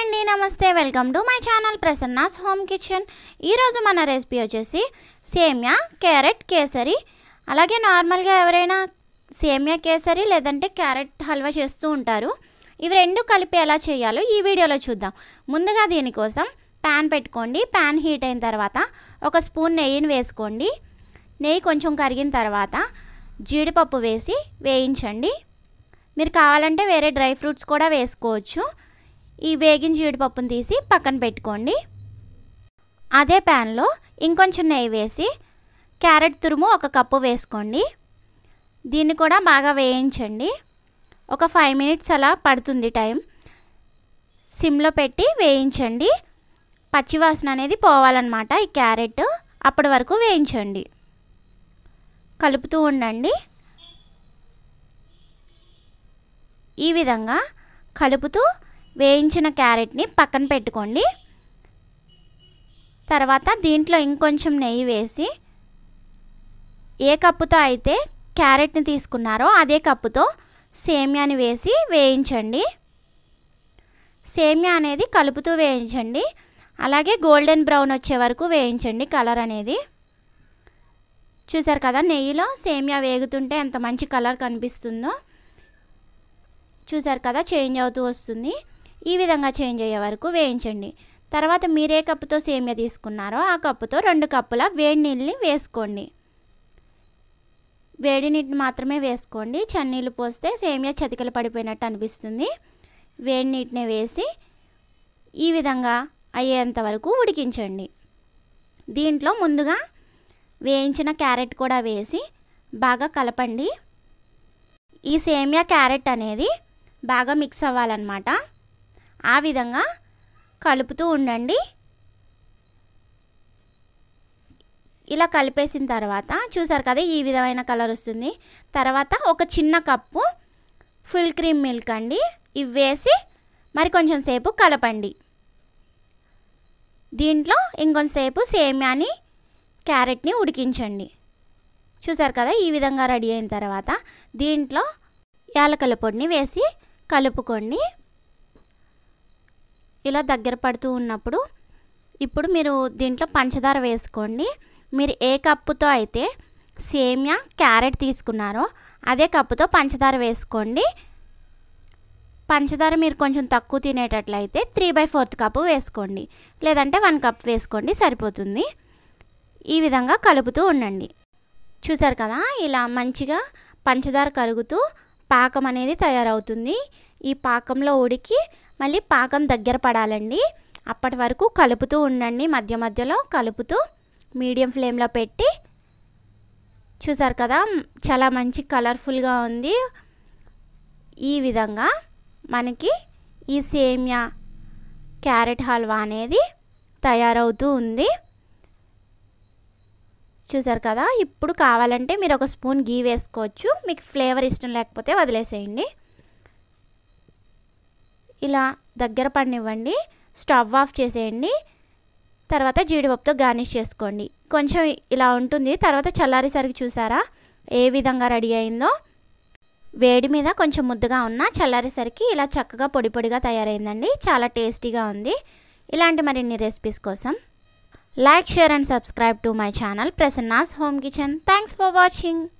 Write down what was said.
అండి నమస్తే welcome to my channel Prasanna's home kitchen ఈరోజు మన రెసిపీ వచ్చేసి సేమియా క్యారెట్ కేసరి అలాగే నార్మల్గా ఎవరైనా సేమియా కేసరి లేదంటే క్యారెట్ హల్వా చేస్తూ ఉంటారు ఇవి రెండు కలిపి ఎలా చేయాలో ఈ వీడియోలో చూద్దాం ముందుగా దీనికోసం ప్యాన్ పెట్టుకోండి ప్యాన్ హీట్ అయిన తర్వాత ఒక స్పూన్ నెయ్యిని వేసుకోండి నెయ్యి కొంచెం కరిగిన తర్వాత జీడిపప్పు వేసి వేయించండి మీరు కావాలంటే వేరే డ్రై ఫ్రూట్స్ కూడా వేసుకోవచ్చు ఈ వేగిన జీడిపప్పును తీసి పక్కన పెట్టుకోండి అదే ప్యాన్లో ఇంకొంచెం నెయ్యి వేసి క్యారెట్ తురుము ఒక కప్పు వేసుకోండి దీన్ని కూడా బాగా వేయించండి ఒక ఫైవ్ మినిట్స్ అలా పడుతుంది టైం సిమ్లో పెట్టి వేయించండి పచ్చివాసన అనేది పోవాలన్నమాట ఈ క్యారెట్ అప్పటి వరకు వేయించండి కలుపుతూ ఉండండి ఈ విధంగా కలుపుతూ వేయించిన క్యారెట్ని పక్కన పెట్టుకోండి తర్వాత దీంట్లో ఇంకొంచెం నెయ్యి వేసి ఏ కప్పుతో అయితే క్యారెట్ని తీసుకున్నారో అదే కప్పుతో సేమ్యాని వేసి వేయించండి సేమ్యా అనేది కలుపుతూ వేయించండి అలాగే గోల్డెన్ బ్రౌన్ వచ్చే వరకు వేయించండి కలర్ అనేది చూసారు కదా నెయ్యిలో సేమ్యా వేగుతుంటే ఎంత మంచి కలర్ కనిపిస్తుందో చూసారు కదా చేంజ్ అవుతూ వస్తుంది ఈ విధంగా చేంజ్ అయ్యే వరకు వేయించండి తర్వాత మీరే కప్పుతో సేమియా తీసుకున్నారో ఆ కప్పుతో రెండు కప్పుల వేడి నీళ్ళని వేసుకోండి వేడి నీటిని మాత్రమే వేసుకోండి చన్నీళ్ళు పోస్తే సేమియా చతికలు పడిపోయినట్టు అనిపిస్తుంది వేడి నీటిని వేసి ఈ విధంగా అయ్యేంత వరకు ఉడికించండి దీంట్లో ముందుగా వేయించిన క్యారెట్ కూడా వేసి బాగా కలపండి ఈ సేమియా క్యారెట్ అనేది బాగా మిక్స్ అవ్వాలన్నమాట ఆ విధంగా కలుపుతూ ఉండండి ఇలా కలిపేసిన తర్వాత చూసారు కదా ఈ విధమైన కలర్ వస్తుంది తర్వాత ఒక చిన్న కప్పు ఫుల్ క్రీమ్ మిల్క్ అండి ఇవి వేసి మరి కొంచెం సేపు కలపండి దీంట్లో ఇంకొంతసేపు సేమ్యాని క్యారెట్ని ఉడికించండి చూసారు కదా ఈ విధంగా రెడీ అయిన తర్వాత దీంట్లో యాలకల పొడిని వేసి కలుపుకోండి ఇలా దగ్గర పడుతూ ఉన్నప్పుడు ఇప్పుడు మీరు దీంట్లో పంచదార వేసుకోండి మీరు ఏ కప్పుతో అయితే సేమియా క్యారెట్ తీసుకున్నారో అదే కప్పుతో పంచదార వేసుకోండి పంచదార మీరు కొంచెం తక్కువ తినేటట్లయితే త్రీ బై ఫోర్త్ కప్పు వేసుకోండి లేదంటే వన్ కప్ వేసుకోండి సరిపోతుంది ఈ విధంగా కలుపుతూ ఉండండి చూసారు కదా ఇలా మంచిగా పంచదార కరుగుతూ పాకం అనేది తయారవుతుంది ఈ పాకంలో ఉడికి మళ్ళీ పాకం దగ్గర పడాలండి అప్పటి వరకు కలుపుతూ ఉండండి మధ్య మధ్యలో కలుపుతూ మీడియం ఫ్లేమ్లో పెట్టి చూసారు కదా చాలా మంచి కలర్ఫుల్గా ఉంది ఈ విధంగా మనకి ఈ సేమియా క్యారెట్ హల్వా అనేది తయారవుతూ ఉంది చూసారు కదా ఇప్పుడు కావాలంటే మీరు ఒక స్పూన్ గీ వేసుకోవచ్చు మీకు ఫ్లేవర్ ఇష్టం లేకపోతే వదిలేసేయండి ఇలా దగ్గర పడినివ్వండి స్టవ్ ఆఫ్ చేసేయండి తర్వాత జీడిపప్పుతో గార్నిష్ చేసుకోండి కొంచెం ఇలా ఉంటుంది తర్వాత చల్లారేసరికి చూసారా ఏ విధంగా రెడీ అయిందో వేడి మీద కొంచెం ముద్దుగా ఉన్న చల్లారేసరికి ఇలా చక్కగా పొడి పొడిగా తయారైందండి చాలా టేస్టీగా ఉంది ఇలాంటి మరిన్ని రెసిపీస్ కోసం like share and subscribe to my channel Prasanna's home kitchen thanks for watching